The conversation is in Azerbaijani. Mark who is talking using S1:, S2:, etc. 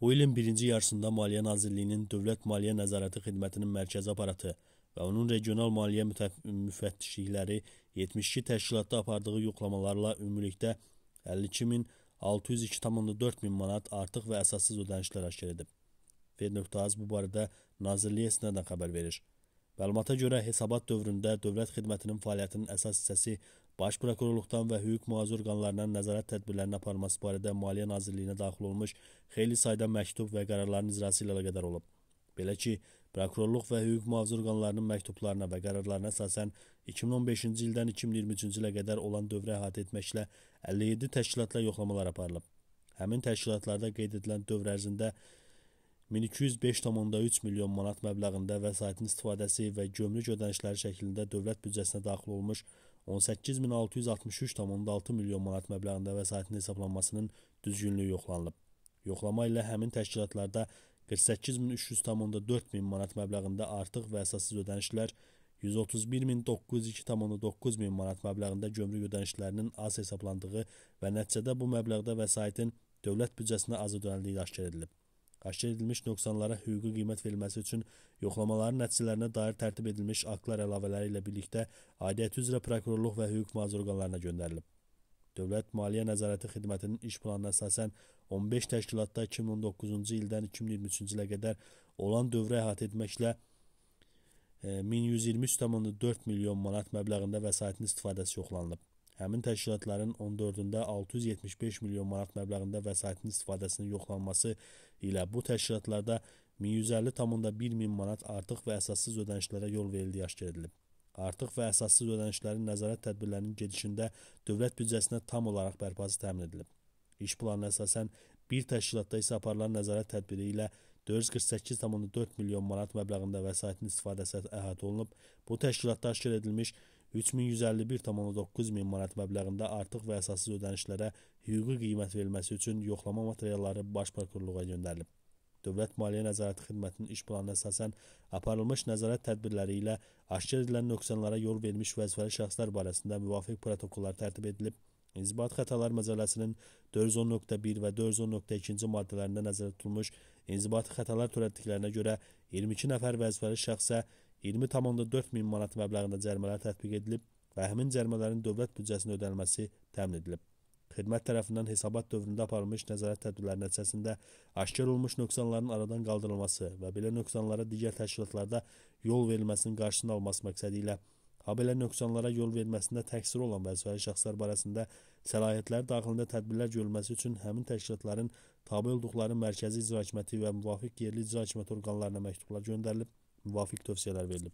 S1: Bu ilin birinci yarısında Maliyyə Nazirliyinin Dövlət Maliyyə Nəzarəti Xidmətinin mərkəzi aparatı və onun regional maliyyə müfəttişlikləri 72 təşkilatda apardığı yoxlamalarla ümumilikdə 52602,4 min manat artıq və əsassız ödənişlər aşkar edib. Fed.az bu barədə Nazirliyə istinadən xəbər verir. Məlumata görə hesabat dövründə dövlət xidmətinin fəaliyyətinin əsas hissəsi Baş Prokurorluqdan və hüquq mühafizə orqanlarından nəzarət tədbirlərini aparması barədə Maliyyə Nazirliyinə daxil olmuş xeyli sayda məktub və qərarların icrası ilə əlaqədar olub. Belə ki, prokurorluq və hüquq mühafizə orqanlarının məktublarına və qərarlarına əsasən 2015-ci ildən 2023-cü ilə qədər olan dövrə əhatə etməklə 57 təşkilatla yoxlamalar aparılıb. Həmin təşkilatlarda qeyd edilən dövr ərzində 1205,3 milyon manat məbləğində vəsaitin istifadəsi və gömrük ödənişləri şəklində dövlət büdcəsinə daxil olmuş 1 18663,6 milyon manat məbləğində vəsaitin hesablanmasının düzgünlüyü yoxlanılıb. Yoxlama ilə həmin təşkilatlarda 48300,4 min manat məbləğində artıq və əsassız ödənişlər, 131.902.9 min manat məbləğində gömrük ödənişlərinin az hesablandığı və nəticədə bu məbləğdə vəsaitin dövlət büdcəsinə az ödənildiyi aşkar edilib aşkar edilmiş nöqsanlara hüquqi qiymət verilməsi üçün yoxlamaların nəticələrinə dair tərtib edilmiş aktlar əlavələri ilə birlikdə aidiyyəti üzrə prokurorluq və hüquq mühafizə orqanlarına göndərilib. Dövlət Maliyyə Nəzarəti Xidmətinin iş planına əsasən 15 təşkilatda 2019-cu ildən 2023-cü ilə qədər olan dövrə əhatə etməklə 1123,4 e, milyon manat məbləğində vəsaitin istifadəsi yoxlanılıb. Həmin təşkilatların 14-də 675 milyon manat məbləğində vəsaitin istifadəsinin yoxlanması ilə bu təşkilatlarda 1150,1 min manat artıq və əsassız ödənişlərə yol verildiyi aşkar edilib. Artıq və əsassız ödənişlərin nəzarət tədbirlərinin gedişində dövlət büdcəsinə tam olaraq bərpası təmin edilib. İş planına əsasən bir təşkilatda isə aparılan nəzarət tədbiri ilə 448,4 milyon manat məbləğində vəsaitin istifadəsi əhatə olunub. Bu təşkilatda aşkar edilmiş 3151,9 min manat məbləğində artıq və əsassız ödənişlərə hüquqi qiymət verilməsi üçün yoxlama materialları Baş Prokurorluğa göndərilib. Dövlət Maliyyə Nəzarəti Xidmətinin iş planına əsasən aparılmış nəzarət tədbirləri ilə aşkar edilən nöqsanlara yol vermiş vəzifəli şəxslər barəsində müvafiq protokollar tərtib edilib. İnzibat xətalar məcəlləsinin 410.1 və 410.2-ci maddələrində nəzərdə tutulmuş inzibati xətalar törətdiklərinə görə 22 nəfər vəzifəli şəxsə 20,4 min manat məbləğində cərimələr tətbiq edilib və həmin cərimələrin dövlət büdcəsinə ödənilməsi təmin edilib. Xidmət tərəfindən hesabat dövründə aparılmış nəzarət tədbirləri nəticəsində aşkar olmuş nöqsanların aradan qaldırılması və belə nöqsanlara digər təşkilatlarda yol verilməsinin qarşısını alması məqsədi ilə habelə nöqsanlara yol verməsində təqsir olan vəzifəli şəxslər barəsində səlahiyyətlər daxilində tədbirlər görülməsi üçün həmin təşkilatların tabe olduqları mərkəzi icra hakimiyyəti və müvafiq yerli icra hakimiyyəti orqanlarına məktublar göndərilib Muvafık tavsiyeler verelim.